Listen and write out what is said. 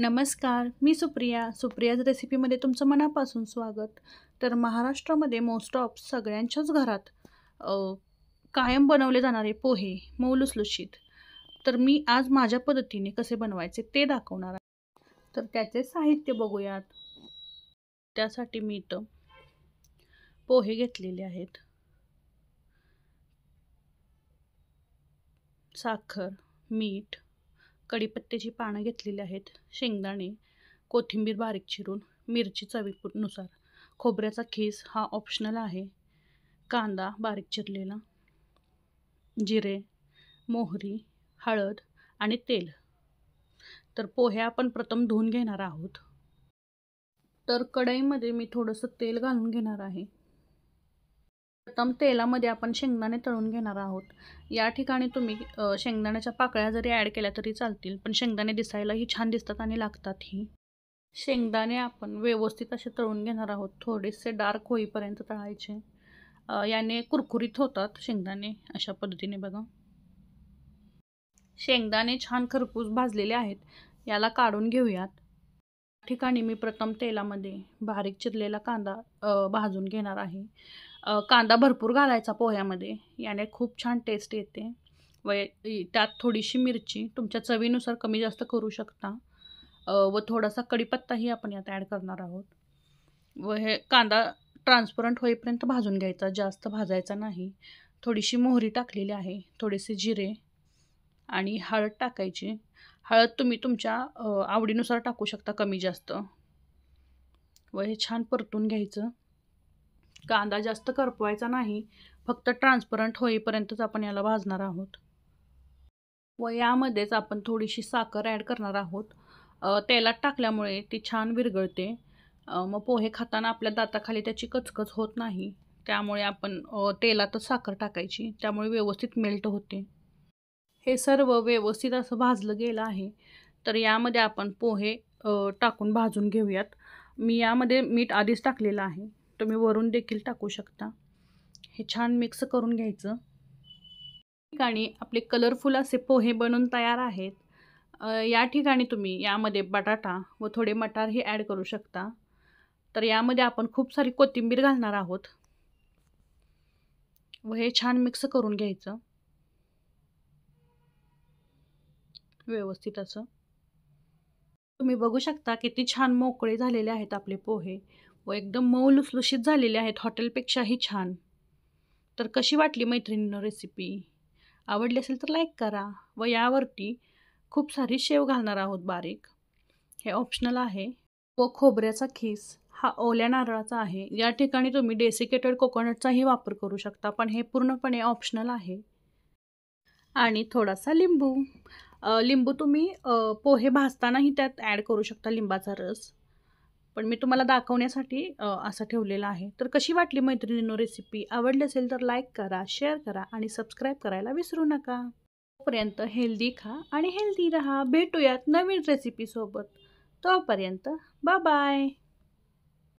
नमस्कार मी सुप्रिया सुप्रियाज रेसिपीमध्ये तुमचं मनापासून स्वागत तर महाराष्ट्रामध्ये मोस्ट ऑफ सगळ्यांच्याच घरात कायम बनवले जाणारे पोहे मऊ तर मी आज माझ्या पद्धतीने कसे बनवायचे ते दाखवणार आहे तर त्याचे साहित्य बघूयात त्यासाठी मी इथं पोहे घेतलेले आहेत साखर मीठ कढीपत्त्याची पानं घेतलेली आहेत शेंगदाणे कोथिंबीर बारीक चिरून मिरची चवीनुसार खोबऱ्याचा खीस हा ऑप्शनल आहे कांदा बारीक चिरलेला जिरे मोहरी हळद आणि तेल तर पोहे आपण प्रथम धुवून घेणार आहोत तर कढईमध्ये मी थोडंसं तेल घालून घेणार आहे प्रथम तेलामध्ये आपण शेंगदाणे तळून घेणार आहोत या ठिकाणी तुम्ही शेंगदाण्याच्या पाकळ्या जरी ॲड केल्या तरी चालतील पण शेंगदाणे दिसायलाही छान दिसतात आणि लागतात ही शेंगदाणे आपण व्यवस्थित असे तळून घेणार आहोत थोडेसे डार्क होईपर्यंत तळायचे याने कुरकुरीत होतात शेंगदाणे अशा पद्धतीने बघा शेंगदाणे छान खरपूस भाजलेले आहेत याला काढून घेऊयात ठिकाणी मी प्रथम तेलामध्ये बारीक चिरलेला कांदा भाजून घेणार आहे कांदा भरपूर घालायचा पोह्यामध्ये याने खूप छान टेस्ट येते व त्यात थोडीशी मिरची तुमच्या चवीनुसार कमी जास्त करू शकता व थोडासा कढीपत्ताही आपण यात ॲड करणार आहोत व हे कांदा ट्रान्सपरंट होईपर्यंत भाजून घ्यायचा जास्त भाजायचा नाही थोडीशी मोहरी टाकलेली आहे थोडेसे जिरे आणि हळद टाकायची हळद तुम्ही तुमच्या आवडीनुसार टाकू शकता कमी जास्त व हे छान परतून घ्यायचं कांदा जास्त करपवायचा नाही फक्त ट्रान्सपरंट होईपर्यंतच आपण याला भाजणार आहोत व यामध्येच आपण थोडीशी साखर ॲड करणार आहोत तेलात टाकल्यामुळे ती छान विरघळते मग पोहे खाताना आपल्या दाताखाली त्याची कचकच होत नाही त्यामुळे आपण तेलातच साखर टाकायची त्यामुळे व्यवस्थित मेल्ट होते हे सर्व व्यवस्थित असं भाजलं गेलं आहे तर यामध्ये आपण पोहे टाकून भाजून घेऊयात मी यामध्ये मीठ आधीच टाकलेलं आहे तुम्ही वरून देखील टाकू शकता हे छान मिक्स करून घ्यायचं ठिकाणी आपले कलरफुल असे पोहे बनून तयार आहेत या ठिकाणी तुम्ही यामध्ये बटाटा व थोडे मटार हे ॲड करू शकता तर यामध्ये आपण खूप सारी कोथिंबीर घालणार आहोत व हे छान मिक्स करून घ्यायचं व्यवस्थित असं तुम्ही बघू शकता किती छान मोकळे झालेले आहेत आपले पोहे व एकदम मऊ लुसलुशीत झालेले आहेत हॉटेलपेक्षाही छान तर कशी वाटली मैत्रिणीनं रेसिपी आवडली असेल तर लाईक करा व यावरती खूप सारी शेव घालणार आहोत बारीक हे ऑप्शनल आहे व खोबऱ्याचा खीस हा ओल्या नारळाचा आहे या ठिकाणी तुम्ही डेसिकेटेड कोकोनटचाही वापर करू शकता पण हे पूर्णपणे ऑप्शनल आहे आणि थोडासा लिंबू लिंबू तुम्ही पोहे भाजतानाही त्यात ॲड करू शकता लिंबाचा रस पण मी तुम्हाला दाखवण्यासाठी असं ठेवलेलं आहे तर कशी वाटली मैत्रिणींनो रेसिपी आवडली असेल तर लाईक करा शेअर करा आणि सबस्क्राईब करायला विसरू नका तोपर्यंत हेल्दी खा आणि हेल्दी रहा भेटूयात नवीन रेसिपीसोबत तोपर्यंत बाय